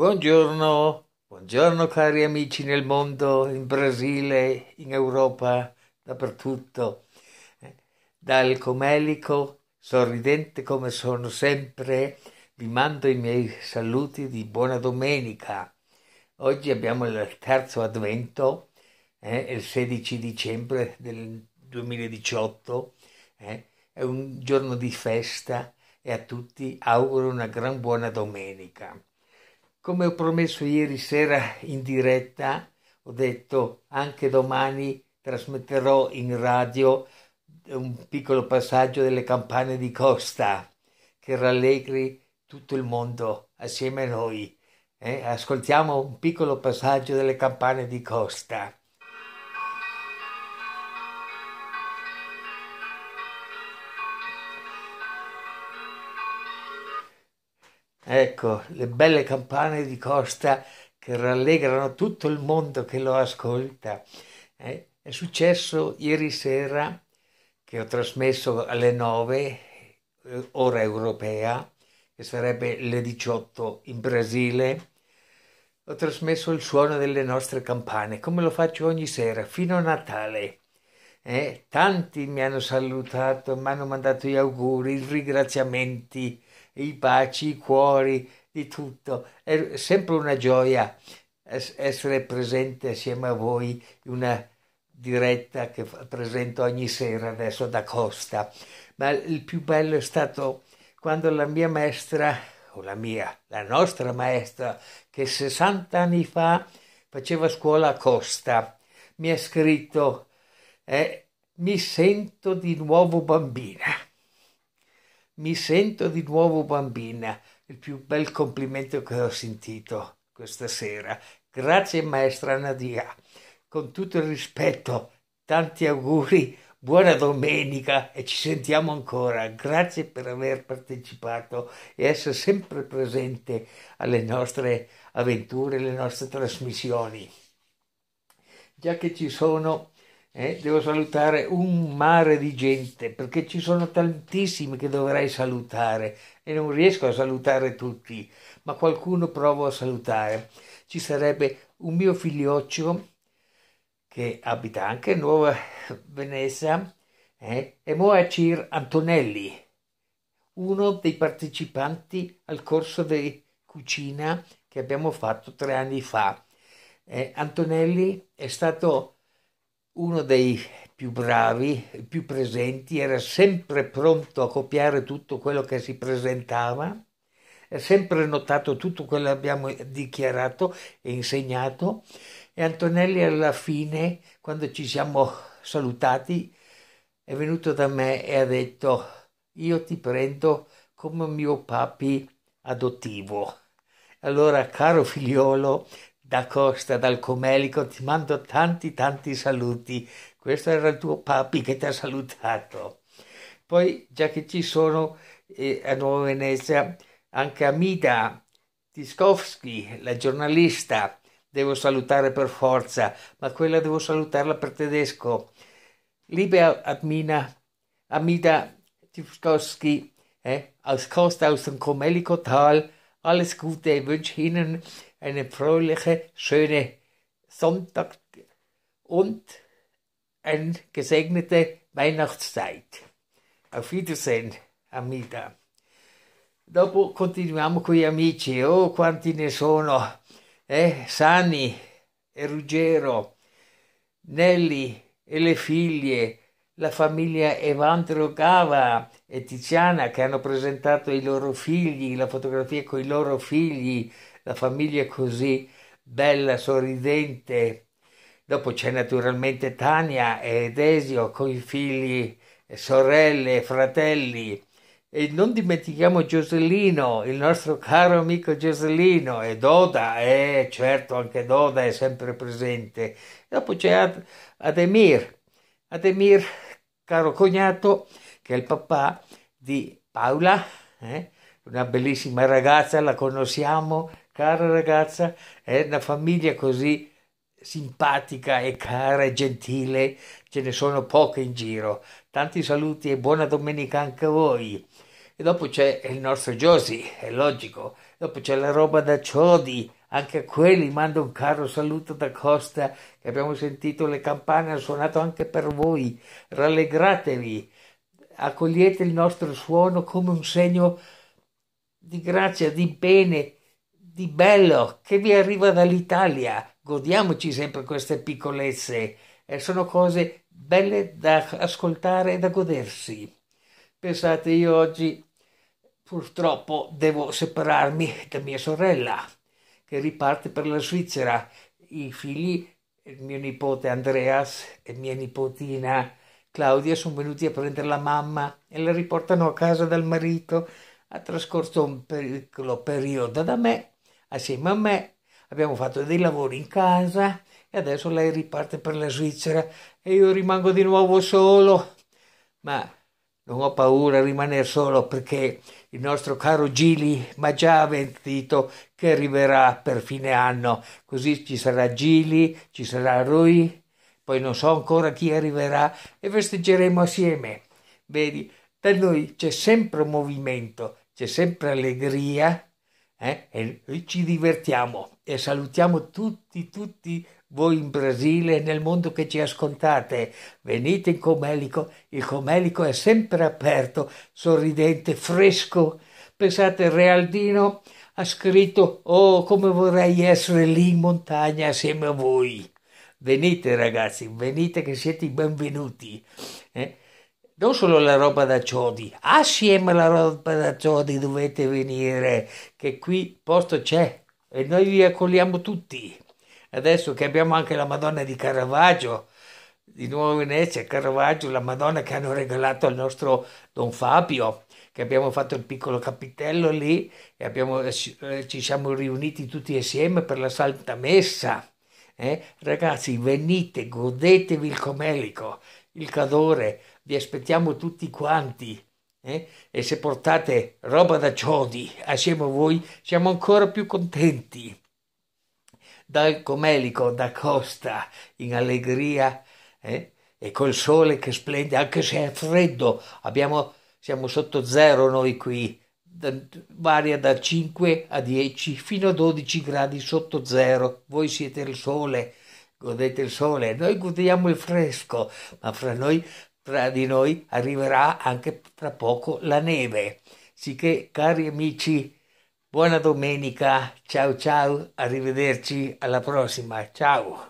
Buongiorno, buongiorno cari amici nel mondo, in Brasile, in Europa, dappertutto. Dal comelico, sorridente come sono sempre, vi mando i miei saluti di buona domenica. Oggi abbiamo il terzo advento, eh, il 16 dicembre del 2018, eh, è un giorno di festa e a tutti auguro una gran buona domenica. Come ho promesso ieri sera in diretta, ho detto anche domani trasmetterò in radio un piccolo passaggio delle campane di Costa che rallegri tutto il mondo assieme a noi. Eh? Ascoltiamo un piccolo passaggio delle campane di Costa. Ecco, le belle campane di Costa che rallegrano tutto il mondo che lo ascolta. Eh, è successo ieri sera che ho trasmesso alle 9, eh, ora europea, che sarebbe le 18 in Brasile, ho trasmesso il suono delle nostre campane, come lo faccio ogni sera, fino a Natale. Eh, tanti mi hanno salutato, mi hanno mandato gli auguri, i ringraziamenti i baci, i cuori, di tutto. È sempre una gioia essere presente assieme a voi in una diretta che presento ogni sera adesso da Costa. Ma il più bello è stato quando la mia maestra, o la mia, la nostra maestra, che 60 anni fa faceva scuola a Costa, mi ha scritto, eh, mi sento di nuovo bambina mi sento di nuovo bambina, il più bel complimento che ho sentito questa sera. Grazie maestra Nadia, con tutto il rispetto, tanti auguri, buona domenica e ci sentiamo ancora. Grazie per aver partecipato e essere sempre presente alle nostre avventure, alle nostre trasmissioni. Già che ci sono, eh, devo salutare un mare di gente perché ci sono tantissimi che dovrei salutare e non riesco a salutare tutti, ma qualcuno provo a salutare. Ci sarebbe un mio figlioccio che abita anche a Nuova Venezia, eh, e Moacir Antonelli, uno dei partecipanti al corso di cucina che abbiamo fatto tre anni fa. Eh, Antonelli è stato uno dei più bravi, più presenti, era sempre pronto a copiare tutto quello che si presentava, ha sempre notato tutto quello che abbiamo dichiarato e insegnato e Antonelli alla fine, quando ci siamo salutati, è venuto da me e ha detto io ti prendo come mio papi adottivo. Allora, caro figliolo, da Costa, dal Comelico, ti mando tanti tanti saluti. Questo era il tuo papi che ti ha salutato. Poi, già che ci sono eh, a Nuova Venezia, anche Amida Tiskowski, la giornalista, devo salutare per forza, ma quella devo salutarla per tedesco. Liebe Admina, Amida Tiskowski, eh, aus Costa, aus dem Comelico Tal, alles Gute, wünsche Ihnen eine fröhliche, schöne Sonntag und eine gesegnete Weihnachtszeit. Auf Wiedersehen, Amida. Dopo continuiamo con gli amici, oh quanti ne sono, eh? Sani e Ruggero, Nelly e le figlie, la famiglia Evandro Gava e Tiziana che hanno presentato i loro figli, la fotografia con i loro figli, la famiglia così bella, sorridente. Dopo c'è naturalmente Tania ed Esio con i figli, sorelle, fratelli. E non dimentichiamo Giosellino, il nostro caro amico Giosellino, e Doda, e eh, certo anche Doda è sempre presente. Dopo c'è Ad- Ademir, Ademir, caro cognato, che è il papà di Paola, eh? una bellissima ragazza, la conosciamo, cara ragazza, è una famiglia così simpatica e cara e gentile, ce ne sono poche in giro. Tanti saluti e buona domenica anche a voi. E dopo c'è il nostro Josi, è logico. Dopo c'è la roba da Ciodi, anche a quelli mando un caro saluto da Costa, che abbiamo sentito le campane, ha suonato anche per voi. Rallegratevi, accogliete il nostro suono come un segno di grazia, di bene di bello che vi arriva dall'Italia. Godiamoci sempre queste piccolezze, eh, sono cose belle da ascoltare e da godersi. Pensate, io oggi purtroppo devo separarmi da mia sorella che riparte per la Svizzera. I figli, mio nipote Andreas e mia nipotina Claudia sono venuti a prendere la mamma e la riportano a casa dal marito. Ha trascorso un piccolo periodo da me assieme ah, a me, abbiamo fatto dei lavori in casa e adesso lei riparte per la Svizzera e io rimango di nuovo solo. Ma non ho paura di rimanere solo perché il nostro caro Gili mi ha già avvertito che arriverà per fine anno, così ci sarà Gili, ci sarà Rui, poi non so ancora chi arriverà e festeggeremo assieme. Vedi, da noi c'è sempre movimento, c'è sempre allegria eh? e ci divertiamo e salutiamo tutti, tutti voi in Brasile e nel mondo che ci ascoltate. Venite in Comelico, il Comelico è sempre aperto, sorridente, fresco. Pensate, Realdino ha scritto «Oh, come vorrei essere lì in montagna assieme a voi!» Venite ragazzi, venite che siete i benvenuti. Eh? non solo la roba da Ciodi, assieme alla roba da Ciodi dovete venire, che qui posto c'è e noi vi accogliamo tutti. Adesso che abbiamo anche la Madonna di Caravaggio, di Nuova Venezia, Caravaggio, la Madonna che hanno regalato al nostro Don Fabio, che abbiamo fatto il piccolo capitello lì e abbiamo, eh, eh, ci siamo riuniti tutti assieme per la Santa Messa. Eh? Ragazzi, venite, godetevi il comelico il calore, vi aspettiamo tutti quanti. Eh? E se portate roba da ciodi assieme a voi, siamo ancora più contenti. Dal comelico da Costa in allegria eh? e col sole che splende, anche se è freddo, abbiamo, siamo sotto zero noi qui, da, varia da 5 a 10 fino a 12 gradi sotto zero. Voi siete il sole godete il sole, noi godiamo il fresco, ma fra, noi, fra di noi arriverà anche tra poco la neve. Sicché, cari amici, buona domenica, ciao ciao, arrivederci alla prossima, ciao.